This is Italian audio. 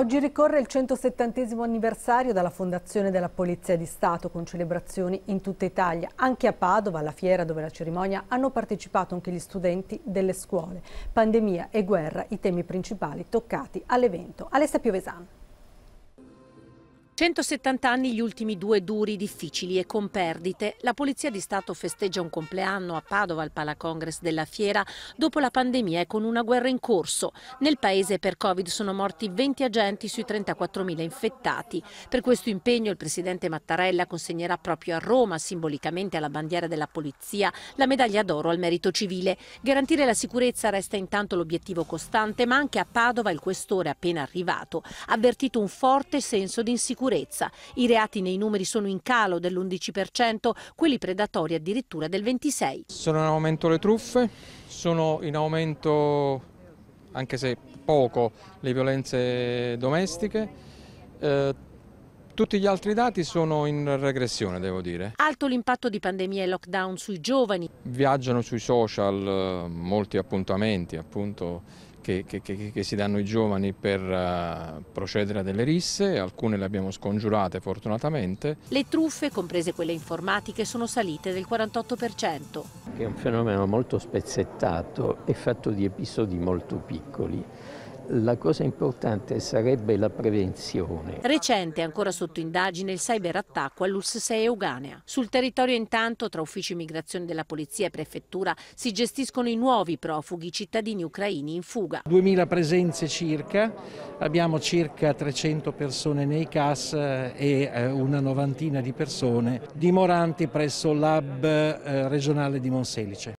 Oggi ricorre il 170 anniversario dalla fondazione della Polizia di Stato con celebrazioni in tutta Italia. Anche a Padova, alla fiera dove la cerimonia, hanno partecipato anche gli studenti delle scuole. Pandemia e guerra, i temi principali toccati all'evento. Alessia Piovesano. 170 anni gli ultimi due duri, difficili e con perdite. La Polizia di Stato festeggia un compleanno a Padova al Palacongress della Fiera dopo la pandemia e con una guerra in corso. Nel paese per Covid sono morti 20 agenti sui 34.000 infettati. Per questo impegno il presidente Mattarella consegnerà proprio a Roma, simbolicamente alla bandiera della Polizia, la medaglia d'oro al merito civile. Garantire la sicurezza resta intanto l'obiettivo costante, ma anche a Padova il questore appena arrivato ha avvertito un forte senso di insicurezza sicurezza. I reati nei numeri sono in calo dell'11%, quelli predatori addirittura del 26%. Sono in aumento le truffe, sono in aumento, anche se poco, le violenze domestiche. Eh, tutti gli altri dati sono in regressione, devo dire. Alto l'impatto di pandemia e lockdown sui giovani. Viaggiano sui social eh, molti appuntamenti, appunto, che, che, che, che, si danno i giovani per eh, procedere a delle risse, alcune le abbiamo scongiurate fortunatamente. Le truffe, comprese quelle informatiche, sono salite del 48%. È un fenomeno molto spezzettato e fatto di episodi molto piccoli. La cosa importante sarebbe la prevenzione. Recente, ancora sotto indagine, il cyberattacco all'US6 Euganea. Sul territorio intanto, tra uffici immigrazione della polizia e prefettura, si gestiscono i nuovi profughi cittadini ucraini in fuga. 2000 presenze circa, abbiamo circa 300 persone nei CAS eh, e eh, una novantina di persone dimoranti presso l'hub eh, regionale di Monselice.